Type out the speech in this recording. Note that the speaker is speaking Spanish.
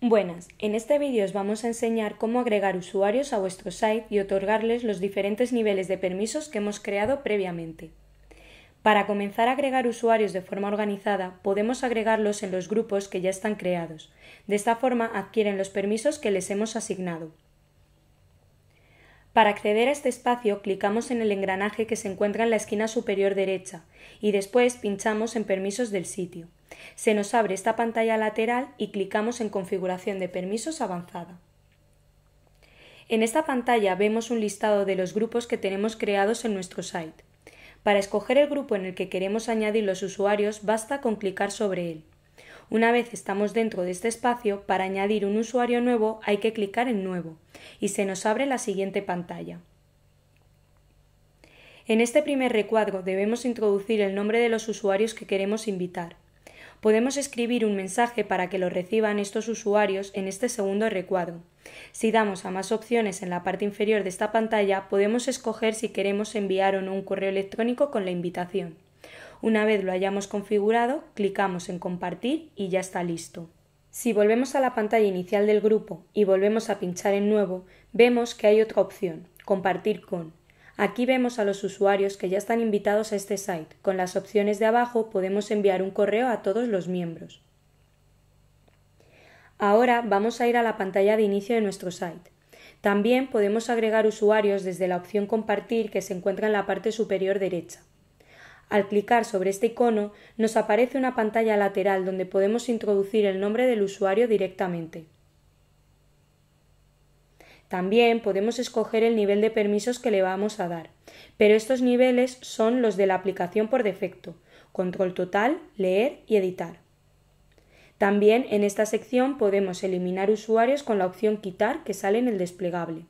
Buenas, en este vídeo os vamos a enseñar cómo agregar usuarios a vuestro site y otorgarles los diferentes niveles de permisos que hemos creado previamente. Para comenzar a agregar usuarios de forma organizada, podemos agregarlos en los grupos que ya están creados. De esta forma adquieren los permisos que les hemos asignado. Para acceder a este espacio, clicamos en el engranaje que se encuentra en la esquina superior derecha y después pinchamos en Permisos del sitio. Se nos abre esta pantalla lateral y clicamos en Configuración de permisos avanzada. En esta pantalla vemos un listado de los grupos que tenemos creados en nuestro site. Para escoger el grupo en el que queremos añadir los usuarios basta con clicar sobre él. Una vez estamos dentro de este espacio, para añadir un usuario nuevo hay que clicar en Nuevo y se nos abre la siguiente pantalla. En este primer recuadro debemos introducir el nombre de los usuarios que queremos invitar podemos escribir un mensaje para que lo reciban estos usuarios en este segundo recuadro. Si damos a más opciones en la parte inferior de esta pantalla, podemos escoger si queremos enviar o no un correo electrónico con la invitación. Una vez lo hayamos configurado, clicamos en compartir y ya está listo. Si volvemos a la pantalla inicial del grupo y volvemos a pinchar en nuevo, vemos que hay otra opción, compartir con, Aquí vemos a los usuarios que ya están invitados a este site. Con las opciones de abajo podemos enviar un correo a todos los miembros. Ahora vamos a ir a la pantalla de inicio de nuestro site. También podemos agregar usuarios desde la opción Compartir que se encuentra en la parte superior derecha. Al clicar sobre este icono nos aparece una pantalla lateral donde podemos introducir el nombre del usuario directamente. También podemos escoger el nivel de permisos que le vamos a dar, pero estos niveles son los de la aplicación por defecto, control total, leer y editar. También en esta sección podemos eliminar usuarios con la opción quitar que sale en el desplegable.